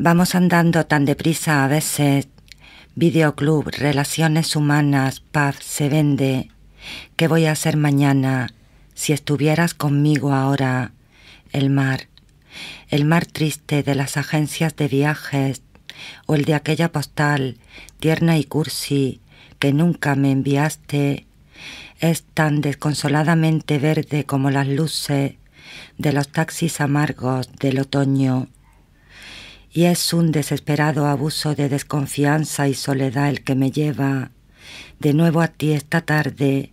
Vamos andando tan deprisa a veces. Videoclub, relaciones humanas, paz, se vende. ¿Qué voy a hacer mañana si estuvieras conmigo ahora? El mar. El mar triste de las agencias de viajes o el de aquella postal tierna y cursi que nunca me enviaste es tan desconsoladamente verde como las luces de los taxis amargos del otoño y es un desesperado abuso de desconfianza y soledad el que me lleva de nuevo a ti esta tarde,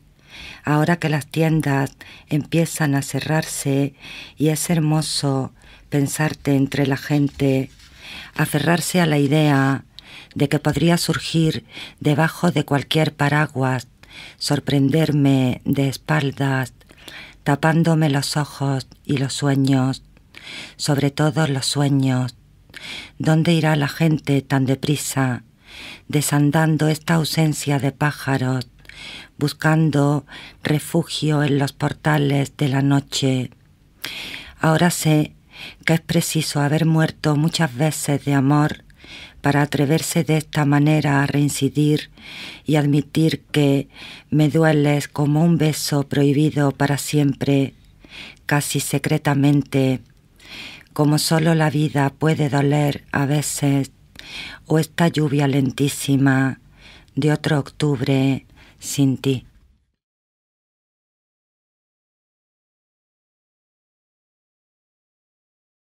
ahora que las tiendas empiezan a cerrarse y es hermoso pensarte entre la gente, aferrarse a la idea de que podría surgir debajo de cualquier paraguas, sorprenderme de espaldas, tapándome los ojos y los sueños, sobre todo los sueños ¿Dónde irá la gente tan deprisa, desandando esta ausencia de pájaros, buscando refugio en los portales de la noche? Ahora sé que es preciso haber muerto muchas veces de amor para atreverse de esta manera a reincidir y admitir que me dueles como un beso prohibido para siempre, casi secretamente como solo la vida puede doler a veces, o esta lluvia lentísima de otro octubre sin ti.